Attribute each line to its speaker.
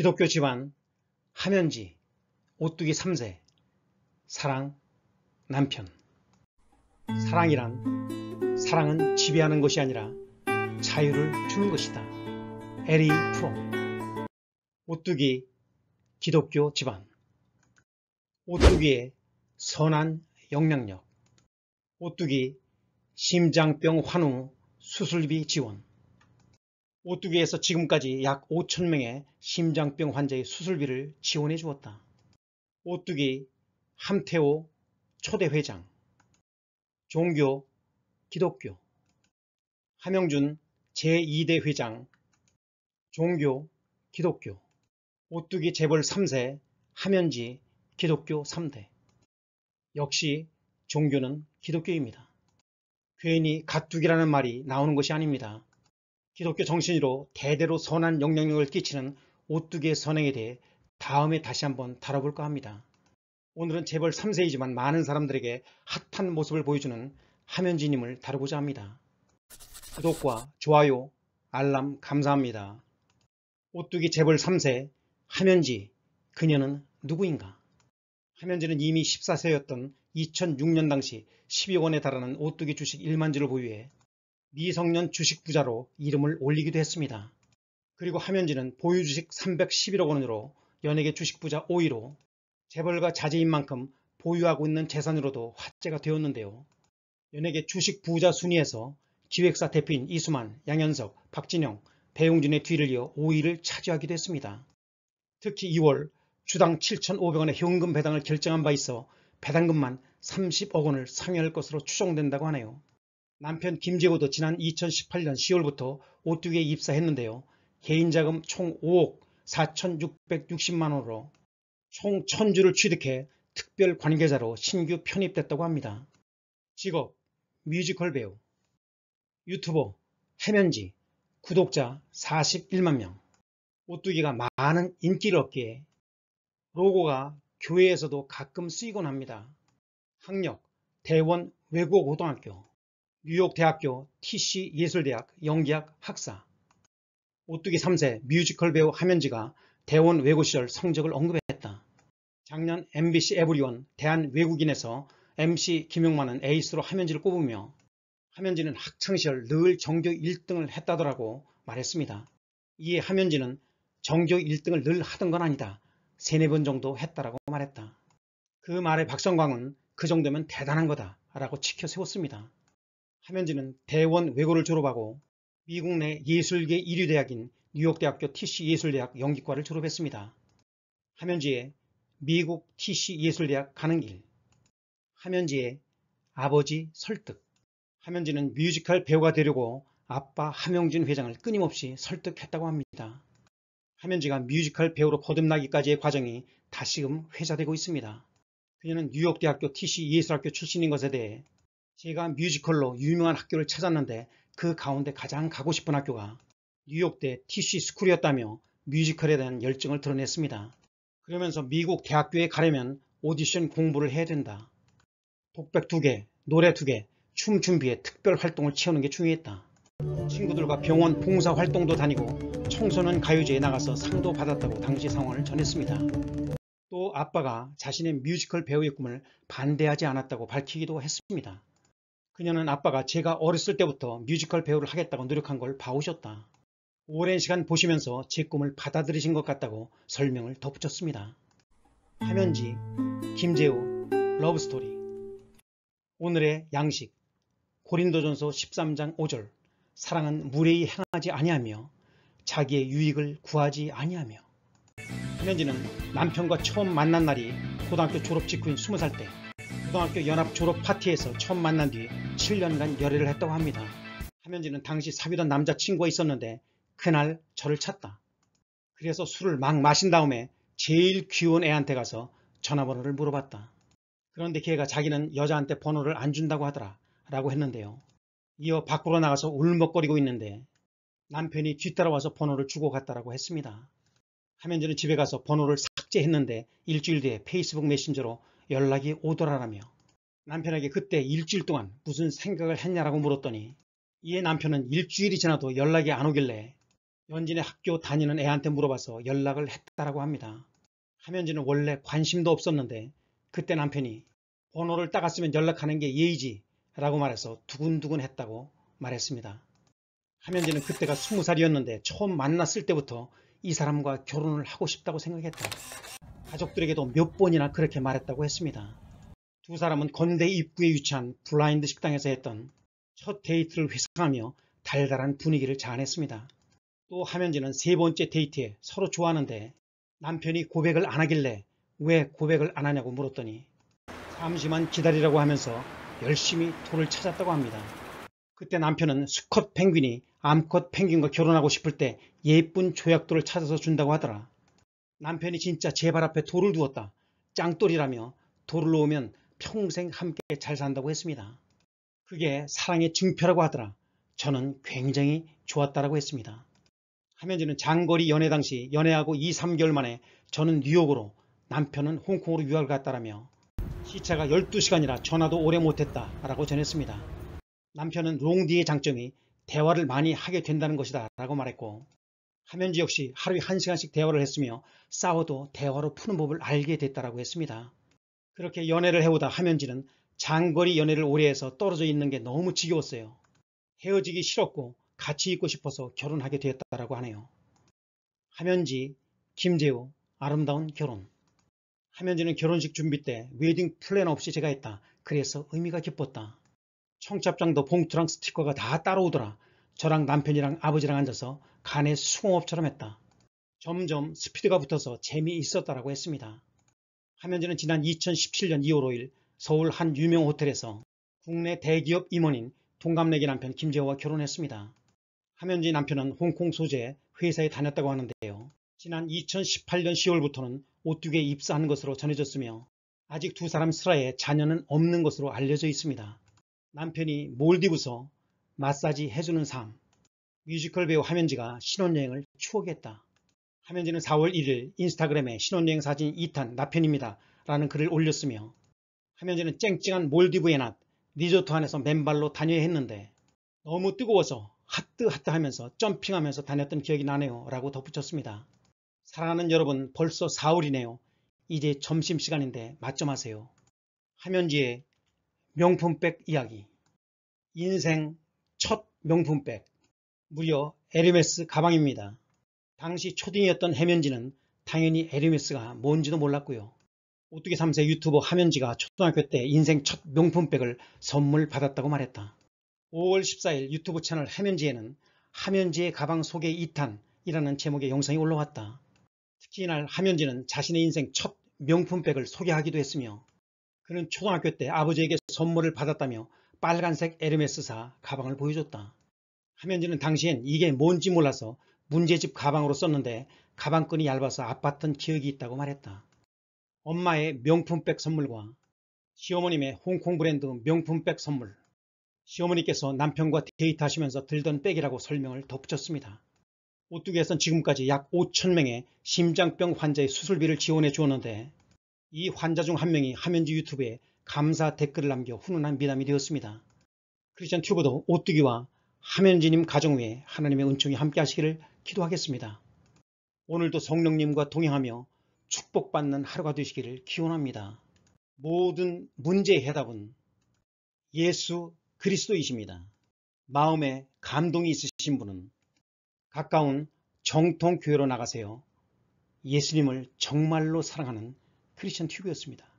Speaker 1: 기독교 집안 하면지 오뚜기 3세 사랑 남편 사랑이란 사랑은 지배하는 것이 아니라 자유를 주는 것이다. 에리 프롬 오뚜기 기독교 집안 오뚜기의 선한 영향력 오뚜기 심장병 환우 수술비 지원 오뚜기에서 지금까지 약 5천명의 심장병 환자의 수술비를 지원해 주었다. 오뚜기 함태호 초대 회장 종교 기독교 하명준 제2대 회장 종교 기독교 오뚜기 재벌 3세 하면지 기독교 3대 역시 종교는 기독교입니다. 괜히 가뚜기라는 말이 나오는 것이 아닙니다. 기독교 정신으로 대대로 선한 영향력을 끼치는 오뚜기의 선행에 대해 다음에 다시 한번 다뤄볼까 합니다. 오늘은 재벌 3세이지만 많은 사람들에게 핫한 모습을 보여주는 하면지님을 다루고자 합니다. 구독과 좋아요, 알람 감사합니다. 오뚜기 재벌 3세 하면지 그녀는 누구인가? 하면지는 이미 14세였던 2006년 당시 12억 원에 달하는 오뚜기 주식 1만주를 보유해 미성년 주식 부자로 이름을 올리기도 했습니다. 그리고 함현진은 보유주식 311억 원으로 연예계 주식 부자 5위로 재벌과 자제인 만큼 보유하고 있는 재산으로도 화제가 되었는데요. 연예계 주식 부자 순위에서 기획사 대표인 이수만, 양현석, 박진영, 배용진의 뒤를 이어 5위를 차지하기도 했습니다. 특히 2월 주당 7,500원의 현금 배당을 결정한 바 있어 배당금만 30억 원을 상여할 것으로 추정된다고 하네요. 남편 김재호도 지난 2018년 10월부터 오뚜기에 입사했는데요. 개인자금 총 5억 4,660만원으로 총 1000주를 취득해 특별 관계자로 신규 편입됐다고 합니다. 직업, 뮤지컬 배우, 유튜버, 해면지, 구독자 41만 명. 오뚜기가 많은 인기를 얻기에 로고가 교회에서도 가끔 쓰이곤 합니다. 학력, 대원 외국어고등학교 뉴욕대학교 TC 예술대학 연기학 학사 오뚜기 3세 뮤지컬 배우 하면지가 대원 외고 시절 성적을 언급했다. 작년 MBC 에브리온 대한외국인에서 MC 김용만은 에이스로 하면지를 꼽으며 하면지는 학창시절 늘 전교 1등을 했다더라고 말했습니다. 이에 하면지는 전교 1등을 늘 하던 건 아니다. 3, 4번 정도 했다라고 말했다. 그 말에 박성광은 그 정도면 대단한 거다 라고 치켜 세웠습니다. 하면지는 대원 외고를 졸업하고 미국 내 예술계 1위 대학인 뉴욕대학교 TC예술대학 연기과를 졸업했습니다. 하면지의 미국 TC예술대학 가는 길 하면지의 아버지 설득 하면지는 뮤지컬 배우가 되려고 아빠 하명진 회장을 끊임없이 설득했다고 합니다. 하면지가 뮤지컬 배우로 거듭나기까지의 과정이 다시금 회자되고 있습니다. 그녀는 뉴욕대학교 TC예술학교 출신인 것에 대해 제가 뮤지컬로 유명한 학교를 찾았는데 그 가운데 가장 가고 싶은 학교가 뉴욕대 TC 스쿨이었다며 뮤지컬에 대한 열정을 드러냈습니다. 그러면서 미국 대학교에 가려면 오디션 공부를 해야 된다. 독백 두개 노래 두개춤 준비에 특별 활동을 채우는 게 중요했다. 친구들과 병원 봉사 활동도 다니고 청소년 가요제에 나가서 상도 받았다고 당시 상황을 전했습니다. 또 아빠가 자신의 뮤지컬 배우의 꿈을 반대하지 않았다고 밝히기도 했습니다. 그녀는 아빠가 제가 어렸을 때부터 뮤지컬 배우를 하겠다고 노력한 걸 봐오셨다. 오랜 시간 보시면서 제 꿈을 받아들이신 것 같다고 설명을 덧붙였습니다. 하면지, 김재우 러브스토리 오늘의 양식 고린도전서 13장 5절 사랑은 무례히 행하지 아니하며 자기의 유익을 구하지 아니하며 하면지는 남편과 처음 만난 날이 고등학교 졸업 직후인 20살 때 초등학교 연합 졸업 파티에서 처음 만난 뒤 7년간 열애를 했다고 합니다. 하면지는 당시 사귀던 남자친구가 있었는데 그날 저를 찾다. 그래서 술을 막 마신 다음에 제일 귀여운 애한테 가서 전화번호를 물어봤다. 그런데 걔가 자기는 여자한테 번호를 안 준다고 하더라 라고 했는데요. 이어 밖으로 나가서 울먹거리고 있는데 남편이 뒤따라와서 번호를 주고 갔다라고 했습니다. 하면지는 집에 가서 번호를 삭제했는데 일주일 뒤에 페이스북 메신저로 연락이 오더라라며 남편에게 그때 일주일 동안 무슨 생각을 했냐라고 물었더니 이에 남편은 일주일이 지나도 연락이 안 오길래 연진의 학교 다니는 애한테 물어봐서 연락을 했다라고 합니다. 하면진은 원래 관심도 없었는데 그때 남편이 번호를 따갔으면 연락하는 게 예의지 라고 말해서 두근두근 했다고 말했습니다. 하면진은 그때가 20살이었는데 처음 만났을 때부터 이 사람과 결혼을 하고 싶다고 생각했다. 가족들에게도 몇 번이나 그렇게 말했다고 했습니다. 두 사람은 건대 입구에 위치한 블라인드 식당에서 했던 첫 데이트를 회상하며 달달한 분위기를 자아냈습니다. 또 하면지는 세 번째 데이트에 서로 좋아하는데 남편이 고백을 안 하길래 왜 고백을 안 하냐고 물었더니 잠시만 기다리라고 하면서 열심히 돌을 찾았다고 합니다. 그때 남편은 수컷 펭귄이 암컷 펭귄과 결혼하고 싶을 때 예쁜 조약돌을 찾아서 준다고 하더라. 남편이 진짜 제 발 앞에 돌을 두었다. 짱돌이라며 돌을 놓으면 평생 함께 잘 산다고 했습니다. 그게 사랑의 증표라고 하더라. 저는 굉장히 좋았다라고 했습니다. 하면지는 장거리 연애 당시 연애하고 2, 3개월 만에 저는 뉴욕으로 남편은 홍콩으로 유학을 갔다라며 시차가 12시간이라 전화도 오래 못했다 라고 전했습니다. 남편은 롱디의 장점이 대화를 많이 하게 된다는 것이다 라고 말했고 함현주 역시 하루에 한시간씩 대화를 했으며 싸워도 대화로 푸는 법을 알게 됐다라고 했습니다. 그렇게 연애를 해오다 함현지는 장거리 연애를 오래 해서 떨어져 있는 게 너무 지겨웠어요. 헤어지기 싫었고 같이 있고 싶어서 결혼하게 되었다라고 하네요. 함현지, 김재우, 아름다운 결혼 함현지는 결혼식 준비 때 웨딩 플랜 없이 제가 했다. 그래서 의미가 깊었다. 청첩장도 봉투랑 스티커가 다 따라오더라. 저랑 남편이랑 아버지랑 앉아서 간의 수공업처럼 했다. 점점 스피드가 붙어서 재미있었다라고 했습니다. 하면지는 지난 2017년 2월 5일 서울 한 유명 호텔에서 국내 대기업 임원인 동갑내기 남편 김재호와 결혼했습니다. 하면지 남편은 홍콩 소재 회사에 다녔다고 하는데요. 지난 2018년 10월부터는 오뚜기에 입사한 것으로 전해졌으며 아직 두 사람 슬하에 자녀는 없는 것으로 알려져 있습니다. 남편이 몰디브서 마사지 해주는 삶, 뮤지컬 배우 하면지가 신혼여행을 추억했다. 하면지는 4월 1일 인스타그램에 신혼여행 사진 2탄 나편입니다. 라는 글을 올렸으며 하면지는 쨍쨍한 몰디브의 낮 리조트 안에서 맨발로 다녀야 했는데 너무 뜨거워서 하트하트 하면서 점핑하면서 다녔던 기억이 나네요 라고 덧붙였습니다. 사랑하는 여러분 벌써 4월이네요. 이제 점심시간인데 맞점하세요 하면지의 명품백 이야기 인생 첫 명품백 무려 에르메스 가방입니다. 당시 초딩이었던 해면지는 당연히 에르메스가 뭔지도 몰랐고요. 오뚜기 3세 유튜버 하면지가 초등학교 때 인생 첫 명품백을 선물 받았다고 말했다. 5월 14일 유튜브 채널 하면지에는 하면지의 가방 속의 2탄이라는 제목의 영상이 올라왔다. 특히 이날 하면지는 자신의 인생 첫 명품백을 소개하기도 했으며 그는 초등학교 때 아버지에게 선물을 받았다며 빨간색 에르메스사 가방을 보여줬다. 하면지는 당시엔 이게 뭔지 몰라서 문제집 가방으로 썼는데 가방끈이 얇아서 아팠던 기억이 있다고 말했다. 엄마의 명품백 선물과 시어머님의 홍콩 브랜드 명품백 선물 시어머니께서 남편과 데이트하시면서 들던 백이라고 설명을 덧붙였습니다. 오뚜기에선 지금까지 약 5천명의 심장병 환자의 수술비를 지원해 주었는데 이 환자 중 한 명이 하면지 유튜브에 감사 댓글을 남겨 훈훈한 미담이 되었습니다. 크리스천 튜브도 오뚜기와 하면지님 가정 위에 하나님의 은총이 함께 하시기를 기도하겠습니다. 오늘도 성령님과 동행하며 축복받는 하루가 되시기를 기원합니다. 모든 문제의 해답은 예수 그리스도이십니다. 마음에 감동이 있으신 분은 가까운 정통교회로 나가세요. 예수님을 정말로 사랑하는 크리스천 튜브였습니다.